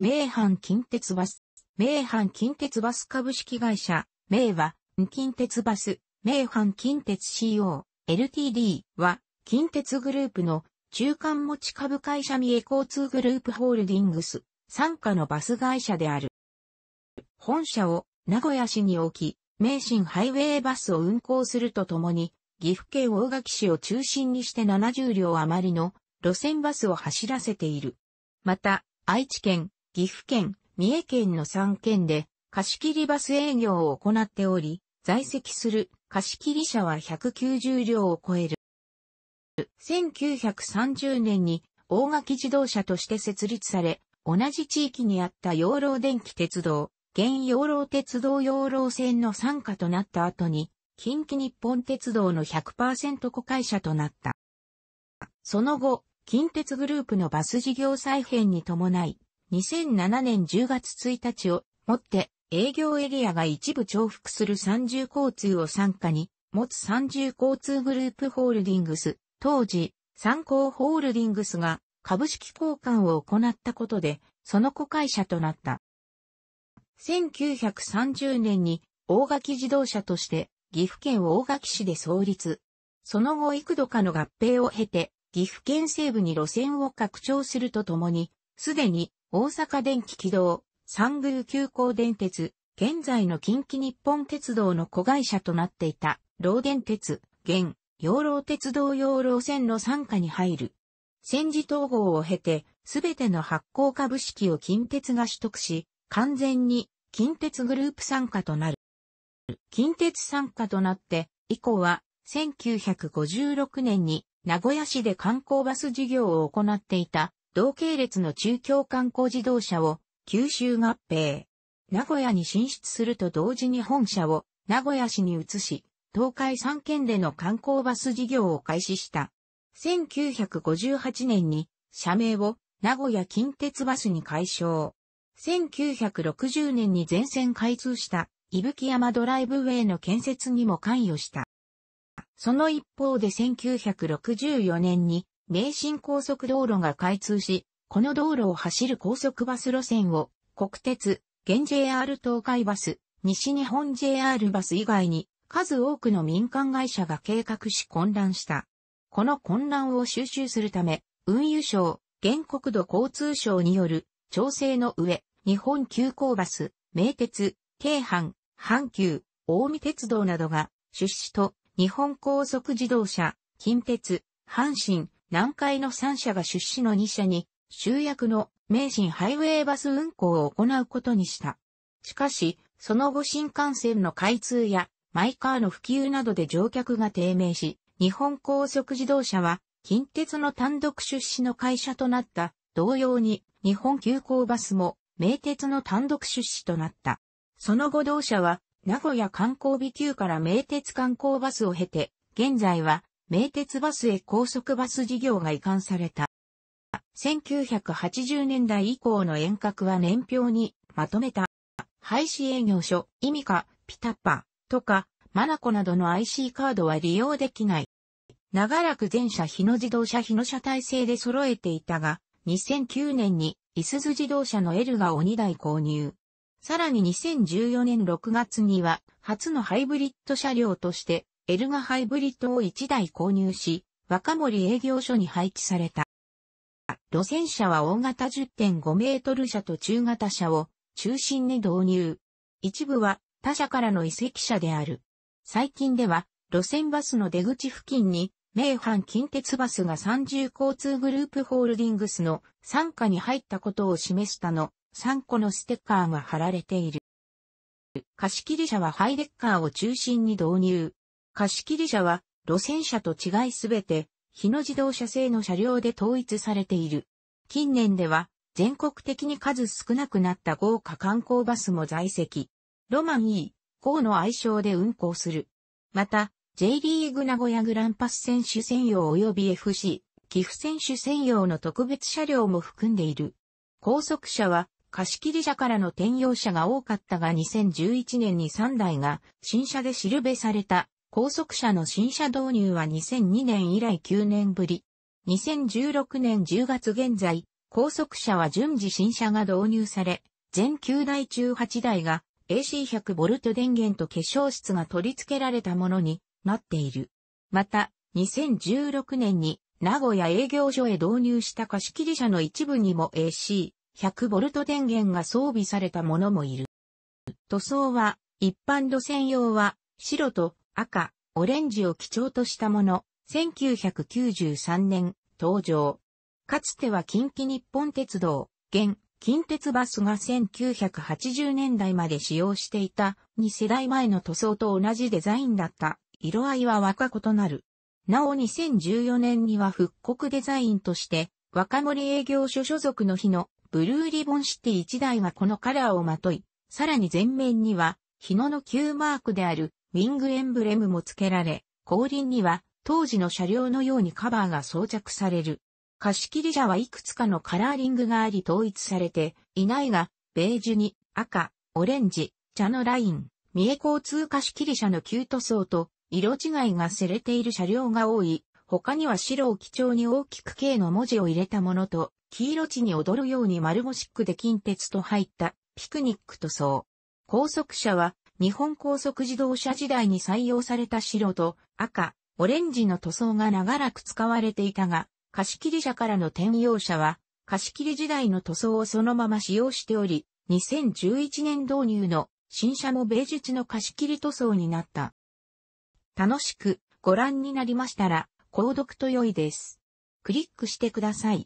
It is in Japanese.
名阪近鉄バス。名阪近鉄バス株式会社、名は、近鉄バス、名阪近鉄 CO、LTD は、近鉄グループの中間持ち株会社三重交通グループホールディングス、傘下のバス会社である。本社を名古屋市に置き、名神ハイウェイバスを運行するとともに、岐阜県大垣市を中心にして70両余りの路線バスを走らせている。また、愛知県、岐阜県、三重県の3県で貸切バス営業を行っており、在籍する貸切車は190両を超える。1930年に大垣自動車として設立され、同じ地域にあった養老電気鉄道、現養老鉄道養老線の参加となった後に、近畿日本鉄道の100%子会社となった。その後、近鉄グループのバス事業再編に伴い、2007年10月1日をもって営業エリアが一部重複する三重交通を参加に持つ三重交通グループホールディングス、当時、参考ホールディングスが株式交換を行ったことで、その子会社となった。1930年に大垣自動車として岐阜県大垣市で創立。その後幾度かの合併を経て、岐阜県西部に路線を拡張するとともに、すでに大阪電気軌道、三宮急行電鉄、現在の近畿日本鉄道の子会社となっていた、老電鉄、現、養老鉄道養老線の参加に入る。戦時統合を経て、すべての発行株式を近鉄が取得し、完全に近鉄グループ参加となる。近鉄参加となって、以降は、1956年に名古屋市で観光バス事業を行っていた同系列の中京観光自動車を九州合併。名古屋に進出すると同時に本社を名古屋市に移し、東海3県での観光バス事業を開始した。1958年に社名を名古屋近鉄バスに改称。1960年に全線開通した伊吹山ドライブウェイの建設にも関与した。その一方で1964年に名神高速道路が開通し、この道路を走る高速バス路線を、国鉄、現 JR 東海バス、西日本 JR バス以外に、数多くの民間会社が計画し混乱した。この混乱を収集するため、運輸省、原国土交通省による調整の上、日本急行バス、名鉄、京阪、阪急、大見鉄道などが出資と日本高速自動車、近鉄、阪神、南海の3社が出資の2社に、集約の名神ハイウェイバス運行を行うことにした。しかし、その後新幹線の開通や、マイカーの普及などで乗客が低迷し、日本高速自動車は、近鉄の単独出資の会社となった。同様に、日本急行バスも、名鉄の単独出資となった。その後同社は、名古屋観光美級から名鉄観光バスを経て、現在は名鉄バスへ高速バス事業が移管された。1980年代以降の遠隔は年表にまとめた。廃止営業所、イミカ、ピタッパ、とか、マナコなどの IC カードは利用できない。長らく全車日野自動車日野車体制で揃えていたが、2009年にイスズ自動車の L がを2台購入。さらに2014年6月には、初のハイブリッド車両として、エルガハイブリッドを1台購入し、若森営業所に配置された。路線車は大型10.5メートル車と中型車を中心に導入。一部は他社からの移籍車である。最近では路線バスの出口付近に名阪近鉄バスが三重交通グループホールディングスの傘下に入ったことを示したの3個のステッカーが貼られている。貸切車はハイデッカーを中心に導入。貸切車は路線車と違いすべて、日野自動車製の車両で統一されている。近年では、全国的に数少なくなった豪華観光バスも在籍。ロマン E、高の愛称で運行する。また、J リーグ名古屋グランパス選手専用及び FC、寄付選手専用の特別車両も含んでいる。高速車は、貸切車からの転用車が多かったが2011年に3台が新車でシルベされた高速車の新車導入は2002年以来9年ぶり。2016年10月現在、高速車は順次新車が導入され、全9台中8台が AC100V 電源と化粧室が取り付けられたものになっている。また、2016年に名古屋営業所へ導入した貸切車の一部にも AC100V 電源が装備されたものもいる。塗装は一般路線用は白と赤、オレンジを基調としたもの、1993年、登場。かつては近畿日本鉄道、現、近鉄バスが1980年代まで使用していた2世代前の塗装と同じデザインだった色合いは若異なる。なお2014年には復刻デザインとして若森営業所所属の日のブルーリボンシティ1台がこのカラーをまとい、さらに前面には日野の旧マークであるウィングエンブレムも付けられ、後輪には当時の車両のようにカバーが装着される。貸切車はいくつかのカラーリングがあり統一されていないが、ベージュに赤、オレンジ、茶のライン、三重交通貸切車の旧塗装と色違いがせれている車両が多い。他には白を基調に大きく K の文字を入れたものと、黄色地に踊るように丸ゴシックで近鉄と入ったピクニック塗装。高速車は日本高速自動車時代に採用された白と赤、オレンジの塗装が長らく使われていたが、貸切車からの転用車は、貸切時代の塗装をそのまま使用しており、2011年導入の新車も米術の貸切塗装になった。楽しくご覧になりましたら、購読と良いです。クリックしてください。